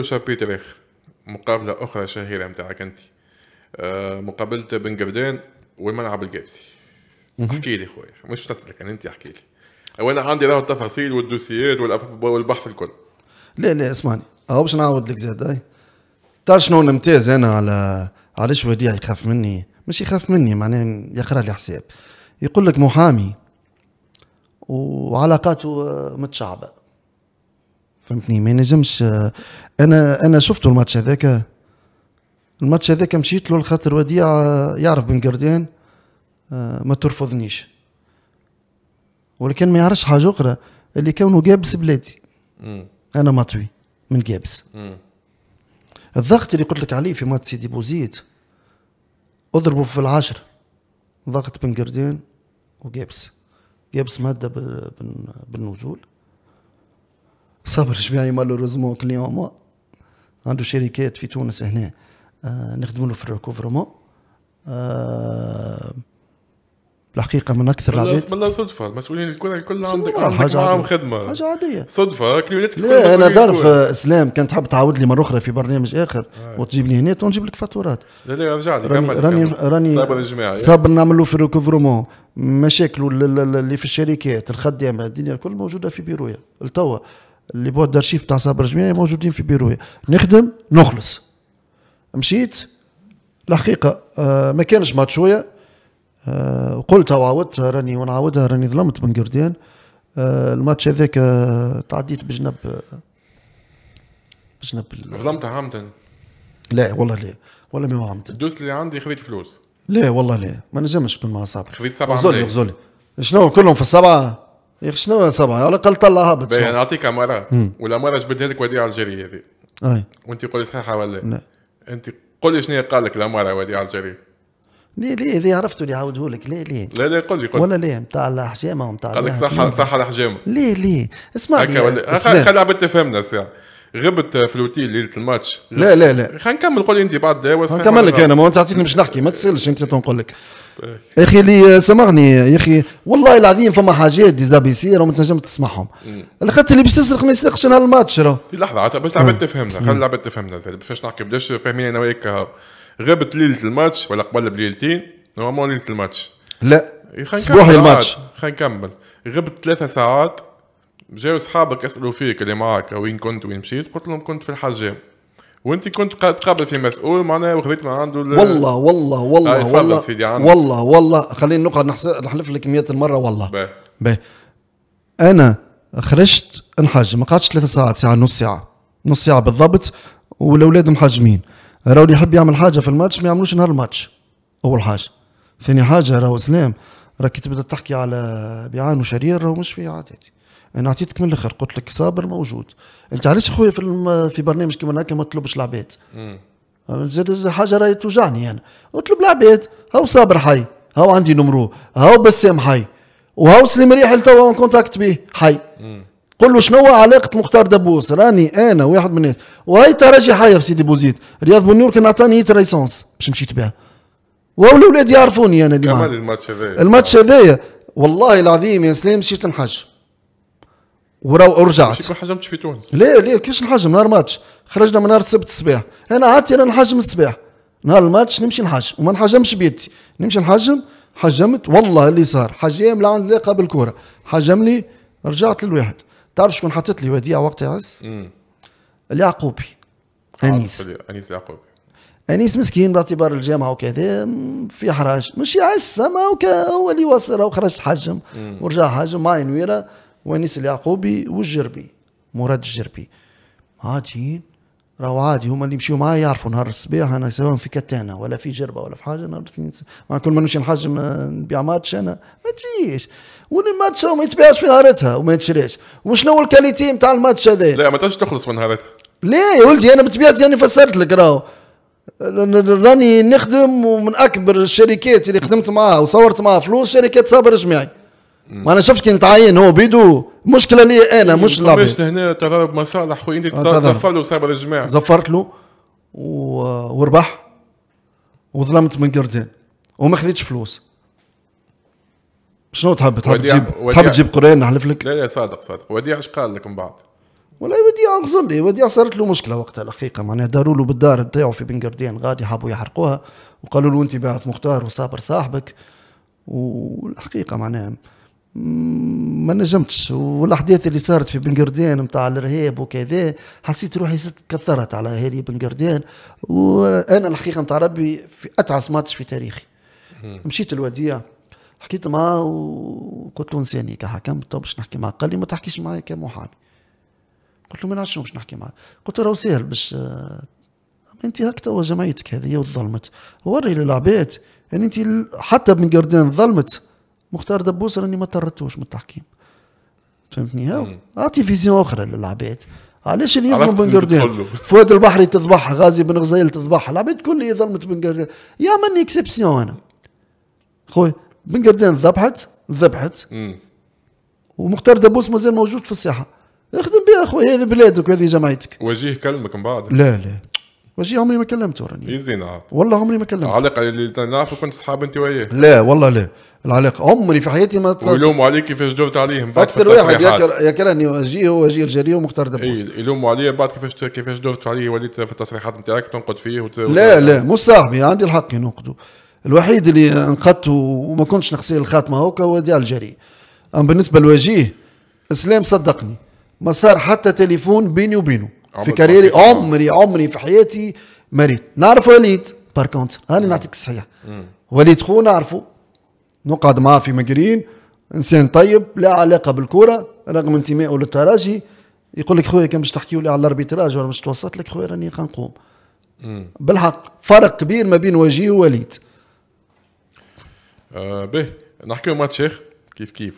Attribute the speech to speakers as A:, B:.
A: شابيتر اخر مقابله اخرى شهيره نتاعك انت مقابله بن قردان والملعب القابسي احكي لي خويا مش تسلك يعني انت احكي لي وانا عندي راه التفاصيل والدوسيات والبحث الكل
B: لا لا اسمعني هو باش نعاود لك زاد تعرف شنو نمتاز انا على علاش وديع يخاف مني مش يخاف مني معناه يقرا لي حساب يقول لك محامي وعلاقاته متشعبه فهمتني ما ينجمش انا انا شفتو الماتش هذاك الماتش هذاك مشيت له لخاطر وديع يعرف بن قردان آه، ما ترفضنيش ولكن ما يعرفش حاجه اخرى اللي كونه جابس بلادي انا مطوي من جابس الضغط اللي قلت لك عليه في ماتش سيدي بوزيد اضربه في العشر ضغط بن قردان وجابس جابس ماده بالنزول صبر شبيعي مالوريزمون كليون عنده شركات في تونس هنا آه نخدموا له في الريكوفرمون آه الحقيقة من أكثر العباد
A: بالله صدفة المسؤولين الكل الكل عندك عندك معاهم خدمة حاجة عادية صدفة كليونات لا أنا ظرف آه،
B: أسلام كان تحب تعاود لي مرة أخرى في برنامج آخر آه. وتجيب لي هنا ونجيب لك فاتورات لا لا رجع لي راني راني, صبر نعمل له في الريكوفرمون مشاكله اللي في الشركات الخدامة الدنيا الكل موجودة في بيرويا التوا اللي بوا دارشيف تاع صابر جميعي موجودين في بيرويا نخدم نخلص مشيت الحقيقه آه، ما كانش ماتشويه شويه آه، قلتها وعاودتها راني ونعاودها راني ظلمت بن قردان آه، الماتش هذاك تعديت بجنب بجنب ظلمت هامبتون لا والله لا والله ما هو
A: الدوس اللي عندي خذيت فلوس
B: لا والله لا ما نجمش نكون مع صابر خذيت سبعه غزولي غزولي شنو كلهم في السبعه يا اخي شنو صبعي على الاقل طلعها بتصور نعطيك
A: مره ولا مره جبدها لك وديعه الجيري هذه اي وانت قولي صحيحه ولا لا انت قولي شنو قال لك الاماره وديعه الجيري
B: ليه ليه ليه عرفته اللي عاوده لك ليه ليه لا لا قول لي قول ولا ليه نتاع الحجامه ونتاع قال لك صح
A: صح الحجامه
B: ليه ليه اسمع لي خلي
A: عباد تفهمنا الساعه غبت في الاوتيل ليله الماتش لا لا لا خلينا نكمل قول لي انت بعد نكمل لك انا ما انت تعطيني مش
B: نحكي ما تسالش انت تنقول لك يا اخي اللي سمعني يا اخي والله العظيم فما حاجات دي زابيسي ما تنجم تسمعهم الخط اللي باش يسرق ما يسرقش نهار الماتش في لحظه بس باش
A: تفهمنا خلي لعبت تفهمنا زاد باش نحكي بلاش فاهمين انا وياك غابت ليله الماتش ولا قبل بليلتين نورمال ليله الماتش
B: لا إيه، صبوحي الماتش
A: خلينا نكمل غبت ثلاثة ساعات جاو اصحابك اسالوا فيك اللي معاك وين كنت وين مشيت قلت لهم كنت في الحجام وانت كنت تقابل في مسؤول معناها وخذيت من عنده والله والله والله آه، والله سيدي عندك. والله
B: والله خلينا نقعد نحلف لك 100 مره والله باهي انا خرجت نحجم ما قعدتش ثلاث ساعات ساعه نص ساعه نص ساعه بالضبط والاولاد محجمين راهو اللي يحب يعمل حاجه في الماتش ما يعملوش نهار الماتش اول حاجه ثاني حاجه راهو اسلام راك تبدا تحكي على بيعان وشرير راهو مش في عادتي انا عطيتك من الاخر قلت لك صابر موجود انت علاش اخويا في, الم... في برنامج كيما هكا ما تطلبش العباد أه، زاد حاجه راهي توجعني انا اطلب العباد هاو صابر حي هاو عندي نمرو هاو بسام حي وهاو سليم ريحل توا كونتاكت به حي قل له شنو هو علاقه مختار دبوس راني انا واحد من الناس وهي ترجي حي في سيدي بوزيد رياض بنور كان عطاني هيت ريسونس باش مشيت بها الأولاد يعرفوني انا اللي كمل الماتش هذايا الماتش هذايا والله العظيم يا سلام مشيت نحج وراو ورجعت شكون
A: حجمت في تونس
B: ليه ليه كيفاش نحجم نهار ماتش خرجنا من نهار السبت الصباح انا عادتي انا نحجم الصباح نهار الماتش نمشي نحجم وما نحجمش بيدي نمشي نحجم حجمت والله اللي صار حجام لعند لا قبل كوره حجم لي رجعت للواحد تعرف شكون حطيت لي وديعه وقت امم اليعقوبي انيس انيس اليعقوبي انيس مسكين باعتبار الجامعه وكذا في حراج مش يعس اما هو اللي وصل وخرج حجم ورجع حجم معي نويره ونس اليعقوبي والجربي مراد الجربي عاديين راهو عادي هما اللي يمشيوا معايا يعرفوا نهار الصباح انا سواء في كتانة ولا في جربه ولا في حاجه نهار الاثنين مع كل ما نمشي نحجم نبيع ماتش انا ما تجيش والماتش ما يتباعش في نهارتها وما يتشريش وشنو الكاليتي نتاع الماتش هذا لا ما تنجمش تخلص من نهارتها لا يا ولدي انا بطبيعتي انا فسرت لك راهو راني نخدم ومن اكبر الشركات اللي خدمت معاها وصورت معاها فلوس شركه صابر جميعي ما انا كي نتعين هو بيدو مشكله لي انا مش لهنا
A: هنا تضارب مصالح وانت آه، تظفر له صاحب الجماعه
B: زفرت له و... وربح وظلمت من قردين وما خذيتش فلوس شنو تحب تحب وديع. تجيب وديع. تحب تجيب قران نحلف لك
A: لا لا صادق صادق وديع اش قال لك من بعد
B: ولا وديع غزل لي وديع صارت له مشكله وقتها الحقيقه معناها داروا له بالدار نتاعو في بن قردان غادي حابوا يحرقوها وقالوا له انت باعث مختار وصابر صاحبك والحقيقه معناها ما نجمتش والاحداث اللي صارت في بن قردان نتاع الرهاب وكذا حسيت روحي تكثرت على هذه بن قردان وانا الحقيقه نتاع ربي في اتعس ماتش في تاريخي مشيت الوديع حكيت معاه وقلت له انساني كحكم طب باش نحكي معاه قال لي ما تحكيش معايا كمحامي قلت له ما نعرفش باش نحكي معاه قلت له راهو ساهل باش آه، انت توا جمعيتك هذه وظلمت وري للعباد يعني انت حتى بن قردان ظلمت مختار دبوس راني ما طردتوش من التحكيم فهمتني هاو اعطي فيزيون اخرى للعباد علاش اللي يظلم بن قردان فؤاد البحري تذبح غازي بن غزيل تذبح العباد كل اللي ظلمت بن قردان يا من اكسبسيون انا خويا بن قردان ذبحت ذبحت ومختار دبوس مازال موجود في الصحه اخدم بها خويا هذه بلادك هذه جماعتك
A: وجيه كلمك من بعد
B: لا لا واجي عمري ما كلمته راني ايزي نعط والله عمري ما كلمته
A: العلاقه اللي نعرفه كنت صحاب انت وياه
B: لا والله لا العلاقه عمري في حياتي ما تصدق ويلوموا
A: عليك كيفاش جبت عليهم بعد اكثر واحد يكر
B: يكرهني هو واجيه الجري ومختار دبوس
A: يلوموا عليا بعد كيفاش كيفاش جبت عليه وليت في التصريحات نتاعك تنقد فيه وت... لا لا
B: مو صاحبي عندي الحق ينقدوا الوحيد اللي انقدته وما كنتش نقصيه الخاتمه هوكا هو ديال الجري اما بالنسبه لوجيه اسلام صدقني ما صار حتى تليفون بيني وبينه في كاريري عمري عمري في حياتي مريت نعرف وليد بار كونتر انا نعطيك الصحيح وليد خو نعرفه نقعد معاه في مجرين انسان طيب لا علاقه بالكره رغم انتمائه للتراجي يقول لك خويا كان باش تحكيوا لي على الاربيتراج ولا باش توسط لك خويا راني قنقوم بالحق فرق كبير ما بين وجيه ووليد
A: آه به نحكيو ماتش شيخ كيف كيف